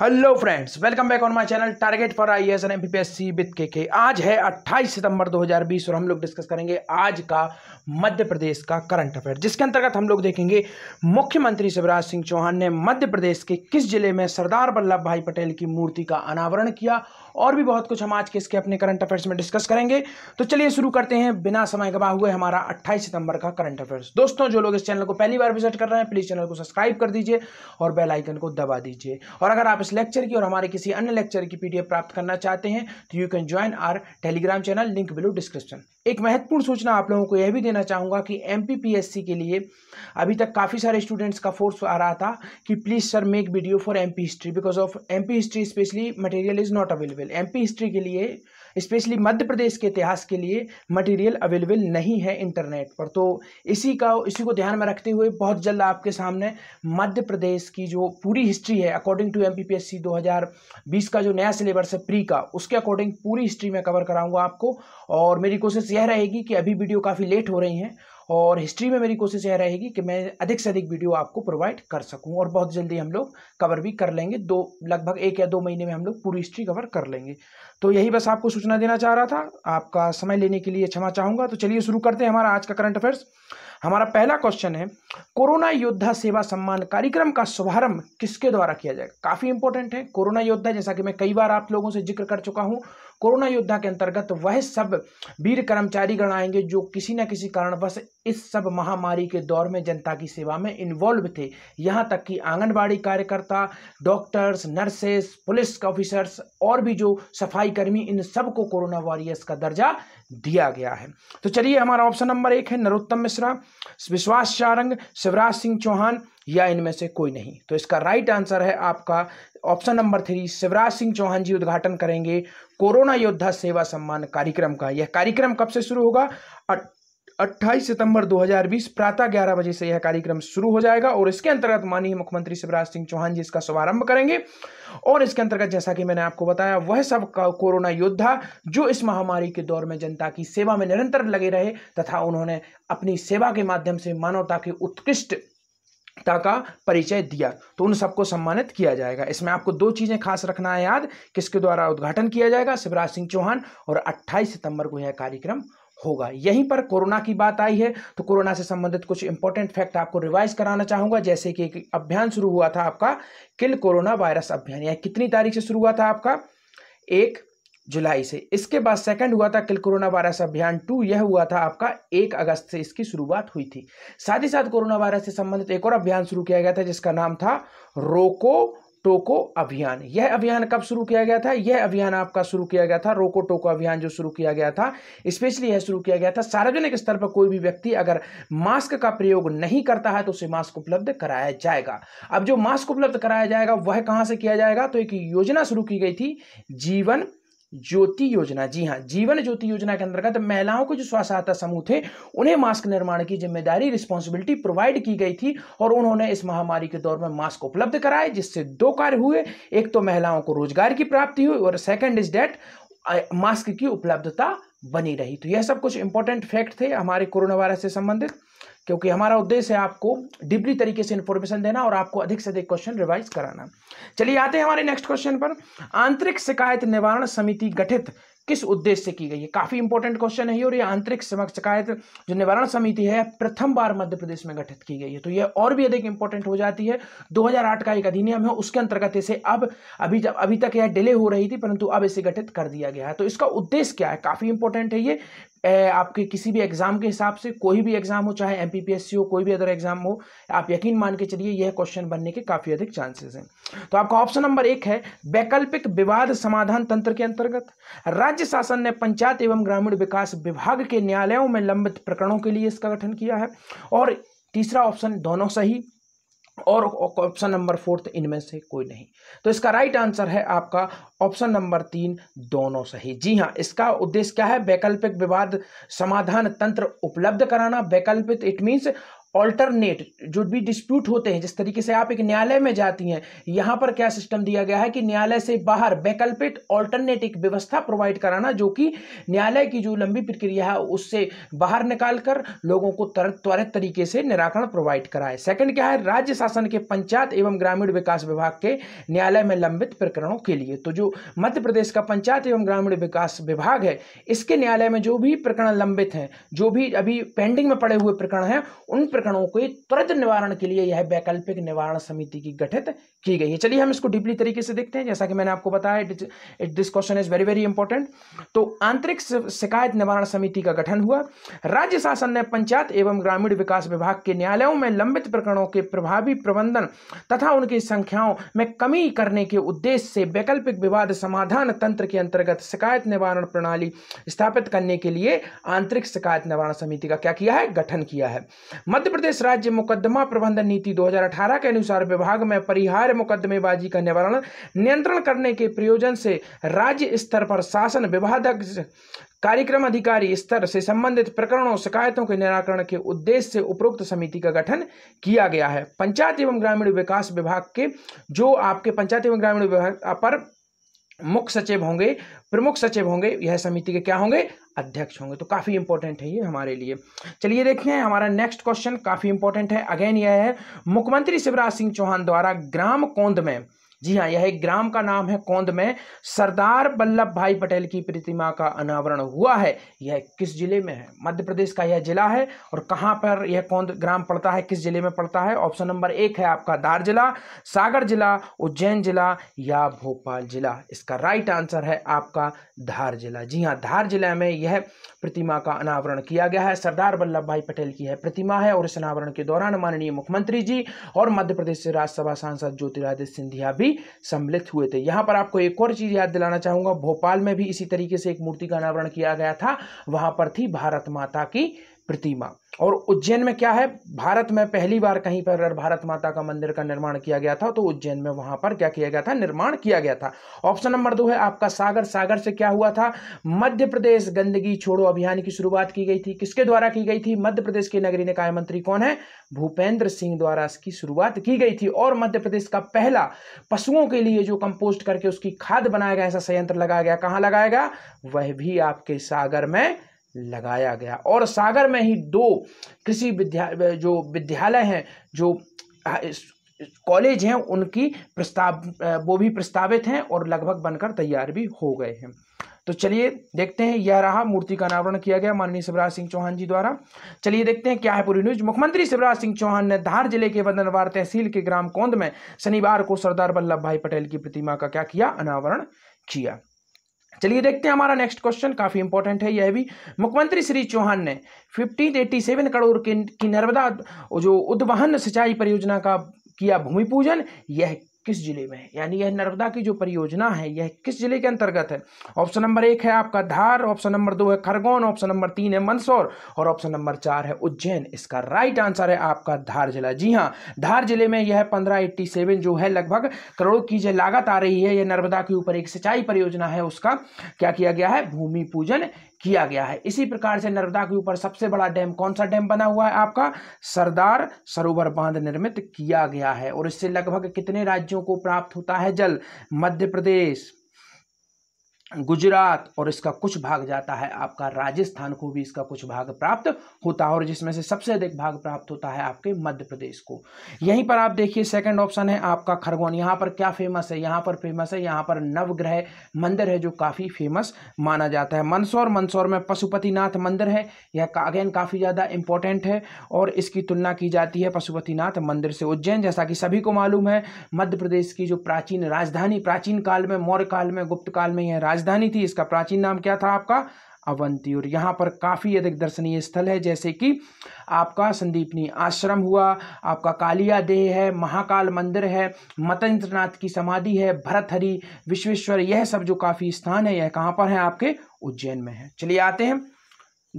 hello friends welcome back on my channel target for I S N M P P S C with K K आज है 28 सितंबर 2020 और हम लोग discuss करेंगे आज का मध्य प्रदेश का करंट अफेयर जिसके अंतर्गत हम लोग देखेंगे मुख्यमंत्री शिवराज सिंह चौहान ने मध्य प्रदेश के किस जिले में सरदार वल्लभ भाई पटेल की मूर्ति का अनावरण किया और भी बहुत कुछ हम आज के इसके अपने करंट अफेयर्स में डिस्कस करेंगे तो चलिए शुरू करते हैं बिना समय गवा हुए हमारा अट्ठाईस सितंबर का करंट अफेयर्स दोस्तों जो लोग इस चैनल को पहली बार विजिट कर रहे हैं प्लीज़ चैनल को सब्सक्राइब कर दीजिए और बेलाइकन को दबा दीजिए और अगर आप इस लेक्चर की और हमारे किसी अन्य लेक्चर की पी प्राप्त करना चाहते हैं तो you can join our Telegram channel link below description एक महत्वपूर्ण सूचना आप लोगों को यह भी देना चाहूंगा कि एम के लिए अभी तक काफ़ी सारे स्टूडेंट्स का फोर्स आ रहा था कि please sir make video for M history because of M history specially material is not available material MP history के लिए स्पेशली मध्य प्रदेश के इतिहास के लिए मटेरियल अवेलेबल नहीं है इंटरनेट पर तो इसी का इसी को ध्यान में रखते हुए बहुत जल्द आपके सामने मध्य प्रदेश की जो पूरी हिस्ट्री है अकॉर्डिंग टू एमपीपीएससी 2020 का जो नया सिलेबस है प्री का उसके अकॉर्डिंग पूरी हिस्ट्री में कवर कराऊंगा आपको और मेरी कोशिश यह रहेगी कि अभी वीडियो काफ़ी लेट हो रही हैं और हिस्ट्री में मेरी कोशिश यह रहेगी कि मैं अधिक से अधिक वीडियो आपको प्रोवाइड कर सकूं और बहुत जल्दी हम लोग कवर भी कर लेंगे दो लगभग एक या दो महीने में हम लोग पूरी हिस्ट्री कवर कर लेंगे तो यही बस आपको सूचना देना चाह रहा था आपका समय लेने के लिए क्षमा चाहूँगा तो चलिए शुरू करते हैं हमारा आज का करंट अफेयर्स हमारा पहला क्वेश्चन है कोरोना योद्धा सेवा सम्मान कार्यक्रम का शुभारंभ किसके द्वारा किया जाएगा काफ़ी इंपॉर्टेंट है कोरोना योद्धा जैसा कि मैं कई बार आप लोगों से जिक्र कर चुका हूँ कोरोना योद्धा के अंतर्गत वह सब वीर कर्मचारी गण आएंगे जो किसी न किसी कारणवश इस सब महामारी के दौर में जनता की सेवा में इन्वॉल्व थे यहाँ तक कि आंगनबाड़ी कार्यकर्ता डॉक्टर्स नर्सेस पुलिस ऑफिसर्स और भी जो सफाई कर्मी इन सबको कोरोना वॉरियर्स का दर्जा दिया गया है तो चलिए हमारा ऑप्शन नंबर एक है नरोत्तम मिश्रा विश्वास चारंग शिवराज सिंह चौहान या इनमें से कोई नहीं तो इसका राइट आंसर है आपका option number three Shivraj Singh Chouhan ji उद्घाटन करेंगे कोरोना योद्धा सेवा सम्मान कार्यक्रम का यह कार्यक्रम कब से शुरू होगा अट्ठाईस सितंबर 2020 प्रातः ग्यारह बजे से यह कार्यक्रम शुरू हो जाएगा और इसके अंतर्गत माननीय मुख्यमंत्री शिवराज सिंह चौहान जी इसका शुभारंभ करेंगे और इसके अंतर्गत जैसा कि मैंने आपको बताया वह सब कोरोना योद्धा जो इस महामारी के दौर में जनता की सेवा में निरंतर लगे रहे तथा उन्होंने अपनी सेवा के माध्यम से मानवता के उत्कृष्ट ता का परिचय दिया तो उन सबको सम्मानित किया जाएगा इसमें आपको दो चीज़ें खास रखना है याद किसके द्वारा उद्घाटन किया जाएगा शिवराज सिंह चौहान और 28 सितंबर को यह कार्यक्रम होगा यहीं पर कोरोना की बात आई है तो कोरोना से संबंधित कुछ इंपॉर्टेंट फैक्ट आपको रिवाइज कराना चाहूंगा जैसे कि एक अभियान शुरू हुआ था आपका किल कोरोना वायरस अभियान यह कितनी तारीख से शुरू हुआ था आपका एक जुलाई से इसके बाद सेकंड हुआ था किल कोरोना वायरस अभियान टू यह हुआ था आपका एक अगस्त से इसकी शुरुआत हुई थी साथ ही साथ कोरोना वायरस से संबंधित एक और अभियान शुरू किया गया था जिसका नाम था रोको टोको अभियान यह अभियान कब शुरू किया गया था यह अभियान आपका शुरू किया गया था रोको टोको अभियान जो शुरू किया गया था स्पेशली यह शुरू किया गया था सार्वजनिक स्तर पर कोई भी व्यक्ति अगर मास्क का प्रयोग नहीं करता है तो उसे मास्क उपलब्ध कराया जाएगा अब जो मास्क उपलब्ध कराया जाएगा वह कहां से किया जाएगा तो एक योजना शुरू की गई थी जीवन ज्योति योजना जी हाँ जीवन ज्योति योजना के अंतर्गत महिलाओं के जो स्व सहायता समूह थे उन्हें मास्क निर्माण की जिम्मेदारी रिस्पॉन्सिबिलिटी प्रोवाइड की गई थी और उन्होंने इस महामारी के दौर में मास्क उपलब्ध कराए जिससे दो कार्य हुए एक तो महिलाओं को रोजगार की प्राप्ति हुई और सेकेंड इज डेट मास्क की उपलब्धता बनी रही तो यह सब कुछ इंपॉर्टेंट फैक्ट थे हमारे कोरोना वायरस से संबंधित क्योंकि हमारा उद्देश्य है आपको डीपली तरीके से इन्फॉर्मेशन देना और आपको अधिक से अधिक क्वेश्चन रिवाइज कराना चलिए आते हैं हमारे नेक्स्ट क्वेश्चन पर आंतरिक शिकायत निवारण समिति गठित किस उद्देश्य से की गई है काफी इंपॉर्टेंट क्वेश्चन है और ये आंतरिक शिकायत जो निवारण समिति है प्रथम बार मध्य प्रदेश में गठित की गई है तो यह और भी अधिक इंपॉर्टेंट हो जाती है 2008 का एक अधिनियम है उसके अंतर्गत इसे अब अभी जब अभी तक यह डिले हो रही थी परंतु अब इसे गठित कर दिया गया है तो इसका उद्देश्य क्या है काफी इंपॉर्टेंट है ये आपके किसी भी एग्ज़ाम के हिसाब से कोई भी एग्ज़ाम हो चाहे एम हो कोई भी अदर एग्ज़ाम हो आप यकीन मान के चलिए यह क्वेश्चन बनने के काफ़ी अधिक चांसेस हैं तो आपका ऑप्शन नंबर एक है वैकल्पिक विवाद समाधान तंत्र के अंतर्गत राज्य शासन ने पंचायत एवं ग्रामीण विकास विभाग के न्यायालयों में लंबित प्रकरणों के लिए इसका गठन किया है और तीसरा ऑप्शन दोनों सही और ऑप्शन नंबर फोर्थ इनमें से कोई नहीं तो इसका राइट आंसर है आपका ऑप्शन नंबर तीन दोनों सही जी हाँ इसका उद्देश्य क्या है वैकल्पिक विवाद समाधान तंत्र उपलब्ध कराना वैकल्पिक इट मीन्स ऑल्टरनेट जो भी डिस्प्यूट होते हैं जिस तरीके से आप एक न्यायालय में जाती हैं यहाँ पर क्या सिस्टम दिया गया है कि न्यायालय से बाहर वैकल्पिक ऑल्टरनेट एक व्यवस्था प्रोवाइड कराना जो कि न्यायालय की जो लंबी प्रक्रिया है उससे बाहर निकाल कर लोगों को त्वरित तरीके से निराकरण प्रोवाइड कराए सेकेंड क्या है राज्य शासन के पंचायत एवं ग्रामीण विकास विभाग के न्यायालय में लंबित प्रकरणों के लिए तो जो मध्य प्रदेश का पंचायत एवं ग्रामीण विकास विभाग है इसके न्यायालय में जो भी प्रकरण लंबित हैं जो भी अभी पेंडिंग में पड़े हुए प्रकरण हैं उन प्रकरणों के त्वरित निवारण के लिए यह वैकल्पिक निवारण समिति की गठित की गई है चलिए हम इसको डीपली तरीके से देखते हैं जैसा कि मैंने आपको बताया this question is very very important तो आंतरिक शिकायत निवारण समिति का गठन हुआ राज्य शासन ने पंचायत एवं ग्रामीण विकास विभाग के न्यायालयों में लंबित प्रकरणों के प्रभावी प्रबंधन तथा उनकी संख्याओं में कमी करने के उद्देश्य से वैकल्पिक विवाद समाधान तंत्र के अंतर्गत शिकायत निवारण प्रणाली स्थापित करने के लिए आंतरिक शिकायत निवारण समिति का क्या किया है गठन किया है मध्य प्रदेश राज्य मुकदमा प्रबंधन नीति 2018 के अनुसार विभाग में परिहार मुकदमेबाजी का निवारण नियंत्रण करने के प्रयोजन से राज्य स्तर पर शासन विभाग कार्यक्रम अधिकारी स्तर से संबंधित प्रकरणों शिकायतों के निराकरण के उद्देश्य से उपरोक्त समिति का गठन किया गया है पंचायत एवं ग्रामीण विकास विभाग के जो आपके पंचायत एवं ग्रामीण विभाग पर मुख्य सचिव होंगे प्रमुख सचिव होंगे यह समिति के क्या होंगे अध्यक्ष होंगे तो काफ़ी इंपॉर्टेंट है ये हमारे लिए चलिए देखते हैं हमारा नेक्स्ट क्वेश्चन काफ़ी इंपॉर्टेंट है अगेन यह है मुख्यमंत्री शिवराज सिंह चौहान द्वारा ग्राम कोंद में जी हाँ यह एक ग्राम का नाम है कोंद में सरदार वल्लभ भाई पटेल की प्रतिमा का अनावरण हुआ है यह किस जिले में है मध्य प्रदेश का यह जिला है और कहाँ पर यह कोंद ग्राम पड़ता है किस जिले में पड़ता है ऑप्शन नंबर एक है आपका धार जिला सागर जिला उज्जैन जिला या भोपाल जिला इसका राइट आंसर है आपका धार जिला जी हाँ धार जिला में यह प्रतिमा का अनावरण किया गया है सरदार वल्लभ भाई पटेल की यह प्रतिमा है और इस अनावरण के दौरान माननीय मुख्यमंत्री जी और मध्य प्रदेश से राज्यसभा सांसद ज्योतिरादित्य सिंधिया भी सम्मिलित हुए थे यहां पर आपको एक और चीज़ याद दिलाना चाहूंगा भोपाल में भी इसी तरीके से एक मूर्ति का अनावरण किया गया था वहां पर थी भारत माता की प्रतिमा और उज्जैन में क्या है भारत में पहली बार कहीं पर भारत माता का मंदिर का निर्माण किया गया था तो उज्जैन में वहां पर क्या किया गया था निर्माण किया गया था ऑप्शन नंबर दो है आपका सागर सागर से क्या हुआ था मध्य प्रदेश गंदगी छोड़ो अभियान की शुरुआत की गई थी किसके द्वारा की गई थी मध्य प्रदेश के नगरीय निकाय मंत्री कौन है भूपेंद्र सिंह द्वारा इसकी शुरुआत की गई थी और मध्य प्रदेश का पहला पशुओं के लिए जो कंपोस्ट करके उसकी खाद बनाया गया ऐसा संयंत्र लगाया गया कहाँ लगाया गया वह भी आपके सागर में लगाया गया और सागर में ही दो कृषि विद्या जो विद्यालय हैं जो कॉलेज हैं उनकी प्रस्ताव वो भी प्रस्तावित हैं और लगभग बनकर तैयार भी हो गए हैं तो चलिए देखते हैं यह रहा मूर्ति का अनावरण किया गया माननीय शिवराज सिंह चौहान जी द्वारा चलिए देखते हैं क्या है पूरी न्यूज मुख्यमंत्री शिवराज सिंह चौहान ने धार जिले के वंदनवार तहसील के ग्राम कोंद में शनिवार को सरदार वल्लभ भाई पटेल की प्रतिमा का क्या किया अनावरण किया चलिए देखते हैं हमारा नेक्स्ट क्वेश्चन काफ़ी इंपॉर्टेंट है यह भी मुख्यमंत्री श्री चौहान ने फिफ्टीन एटी सेवन करोड़ के की नर्मदा जो उद्वहन सिंचाई परियोजना का किया भूमि पूजन यह किस जिले में है यानी यह नर्मदा की जो परियोजना है यह किस जिले के अंतर्गत है ऑप्शन नंबर एक है आपका धार ऑप्शन नंबर दो है खरगोन ऑप्शन नंबर तीन है मंदसौर और ऑप्शन नंबर चार है उज्जैन इसका राइट आंसर है आपका धार जिला जी हाँ धार जिले में यह पंद्रह एट्टी सेवन जो है लगभग करोड़ की जो लागत आ रही है यह नर्मदा के ऊपर एक सिंचाई परियोजना है उसका क्या किया गया है भूमि पूजन किया गया है इसी प्रकार से नर्मदा के ऊपर सबसे बड़ा डैम कौन सा डैम बना हुआ है आपका सरदार सरोवर बांध निर्मित किया गया है और इससे लगभग कितने राज्यों को प्राप्त होता है जल मध्य प्रदेश गुजरात और इसका कुछ भाग जाता है आपका राजस्थान को भी इसका कुछ भाग प्राप्त होता है और जिसमें से सबसे अधिक भाग प्राप्त होता है आपके मध्य प्रदेश को यहीं पर आप देखिए सेकंड ऑप्शन है आपका खरगोन यहाँ पर क्या फेमस है यहाँ पर फेमस है यहाँ पर नवग्रह मंदिर है जो काफ़ी फेमस माना जाता है मंदसौर मंदसौर में पशुपतिनाथ मंदिर है यह अगेन काफ़ी ज़्यादा इंपॉर्टेंट है और इसकी तुलना की जाती है पशुपतिनाथ मंदिर से उज्जैन जैसा कि सभी को मालूम है मध्य प्रदेश की जो प्राचीन राजधानी प्राचीन काल में मौर्य काल में गुप्त काल में यह राज राजधानी थी इसका प्राचीन नाम क्या था आपका अवंती और यहाँ पर काफ़ी अधिक दर्शनीय स्थल है जैसे कि आपका संदीपनी आश्रम हुआ आपका कालिया देह है महाकाल मंदिर है मतंत्रनाथ की समाधि है भरतहरी विश्वेश्वर यह सब जो काफ़ी स्थान है यह कहाँ पर है आपके उज्जैन में है चलिए आते हैं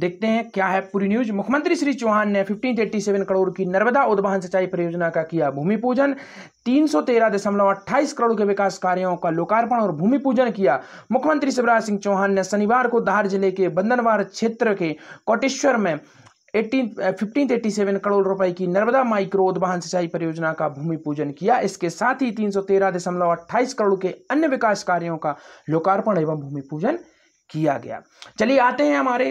देखते हैं क्या है पूरी न्यूज मुख्यमंत्री श्री चौहान ने 1587 करोड़ की नर्मदा उद्वहन सिंचाई परियोजना का किया भूमि पूजन तीन करोड़ के विकास कार्यों का लोकार्पण और भूमि पूजन किया मुख्यमंत्री शिवराज सिंह चौहान ने शनिवार को धार जिले के बंदनवार क्षेत्र के कोटेश्वर में eighteen fifteen eighty seven crore रुपए की नर्मदा माइक्रो उद्वहन सिंचाई परियोजना का भूमि पूजन किया इसके साथ ही तीन सौ तेरह दशमलव अट्ठाईस करोड़ के अन्य विकास कार्यों का लोकार्पण एवं भूमि पूजन किया गया चलिए आते हैं हमारे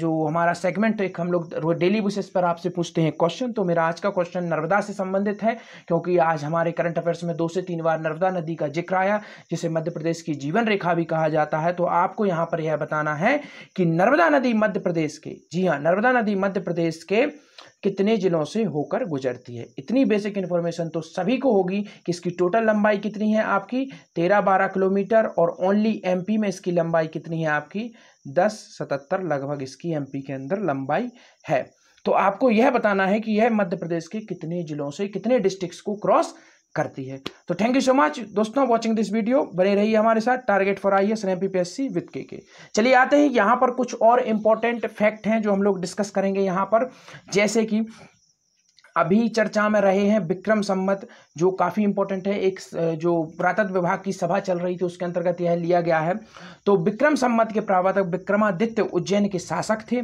जो हमारा सेगमेंट एक हम लोग डेली बेसिस पर आपसे पूछते हैं क्वेश्चन तो मेरा आज का क्वेश्चन नर्मदा से संबंधित है क्योंकि आज हमारे करंट अफेयर्स में दो से तीन बार नर्मदा नदी का जिक्र आया जिसे मध्य प्रदेश की जीवन रेखा भी कहा जाता है तो आपको यहाँ पर यह बताना है कि नर्मदा नदी मध्य प्रदेश के जी हाँ नर्मदा नदी मध्य प्रदेश के कितने जिलों से होकर गुजरती है इतनी बेसिक इन्फॉर्मेशन तो सभी को होगी कि इसकी टोटल लंबाई कितनी है आपकी तेरह बारह किलोमीटर और ओनली एमपी में इसकी लंबाई कितनी है आपकी दस सतहत्तर लगभग इसकी एमपी के अंदर लंबाई है तो आपको यह बताना है कि यह मध्य प्रदेश के कितने जिलों से कितने डिस्ट्रिक्ट को क्रॉस करती है तो थैंक यू सो मच दोस्तों वाचिंग दिस वीडियो बने रहिए हमारे साथ target for I S M P P with K K चलिए आते हैं यहाँ पर कुछ और इम्पोर्टेंट फैक्ट हैं जो हम लोग डिस्कस करेंगे यहाँ पर जैसे कि अभी चर्चा में रहे हैं विक्रम संबत जो काफ़ी इंपॉर्टेंट है एक जो पुरातत्व विभाग की सभा चल रही थी उसके अंतर्गत यह लिया गया है तो विक्रम संबत के प्रावर्तक विक्रमादित्य उज्जैन के शासक थे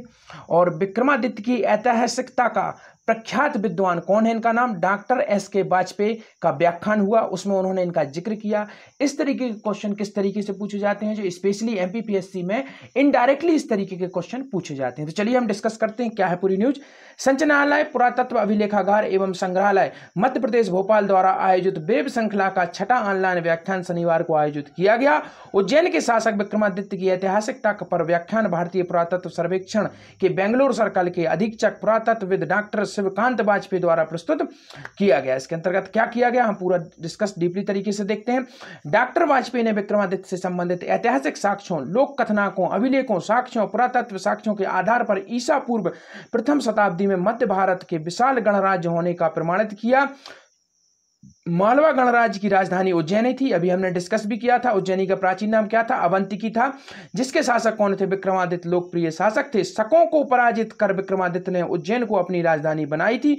और विक्रमादित्य की ऐतिहासिकता का प्रख्यात विद्वान कौन है इनका नाम डॉक्टर एस के वाजपेयी का व्याख्यान हुआ उसमें उन्होंने इनका जिक्र किया इस तरीके के क्वेश्चन किस तरीके से पूछे जाते हैं जो स्पेशली एमपीपीएससी में इनडायरेक्टली इस तरीके के क्वेश्चन पूछे जाते हैं तो चलिए हम डिस्कस करते हैं क्या है पूरी न्यूज संचनालय पुरातत्व अभिलेखागार एवं संग्रहालय मध्य प्रदेश भोपाल द्वारा आयोजित वेब श्रृंखला का छठा ऑनलाइन व्याख्यान शनिवार को आयोजित किया गया उज्जैन के शासक विक्रमादित्य की ऐतिहासिकता पर व्याख्यान भारतीय पुरातत्व सर्वेक्षण के बेंगलोर सर्कल के अधीक्षक पुरातत्वविद डॉक्टर शिवकांत वाजपेयी द्वारा प्रस्तुत किया गया इसके अंतर्गत क्या किया गया हम पूरा डिस्कस डीपली तरीके से देखते हैं डॉक्टर वाजपेयी ने विक्रमादित्य से संबंधित ऐतिहासिक साक्ष्यों लोक कथनाकों अभिलेखों साक्ष्यों पुरातत्व साक्ष्यों के आधार पर ईसा पूर्व प्रथम शताब्दी में मध्य भारत के विशाल गणराज्य होने का प्रमाणित किया मालवा गणराज्य की राजधानी उज्जैनी थी अभी हमने डिस्कस भी किया था उज्जैनी का प्राचीन नाम क्या था अवंतिकी था जिसके शासक कौन थे विक्रमादित्य लोकप्रिय शासक थे शकों को पराजित कर विक्रमादित्य ने उज्जैन को अपनी राजधानी बनाई थी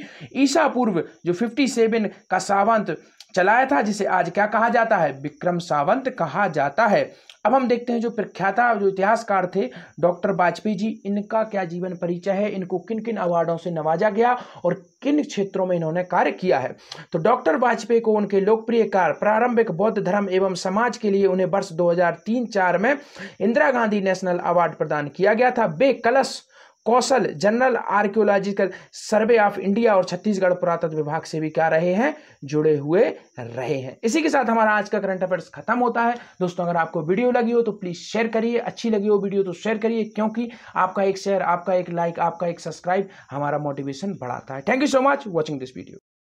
ईसा पूर्व जो 57 का सावंत चलाया था जिसे आज क्या कहा जाता है विक्रम सावंत कहा जाता है अब हम देखते हैं जो प्रख्याता जो इतिहासकार थे डॉक्टर वाजपेयी जी इनका क्या जीवन परिचय है इनको किन किन अवार्डों से नवाजा गया और किन क्षेत्रों में इन्होंने कार्य किया है तो डॉक्टर वाजपेयी को उनके लोकप्रिय कार्य प्रारंभिक बौद्ध धर्म एवं समाज के लिए उन्हें वर्ष दो हजार में इंदिरा गांधी नेशनल अवार्ड प्रदान किया गया था बे कलश Kaushal general archaeological survey of India और छत्तीसगढ़ पुरातत्व विभाग से भी क्या रहे हैं जुड़े हुए रहे हैं इसी के साथ हमारा आज का करंट अफेयर्स खत्म होता है दोस्तों अगर आपको वीडियो लगी हो तो प्लीज़ शेयर करिए अच्छी लगी हो वीडियो तो शेयर करिए क्योंकि आपका एक शेयर आपका एक लाइक आपका एक सब्सक्राइब हमारा मोटिवेशन बढ़ाता है thank you so much watching this video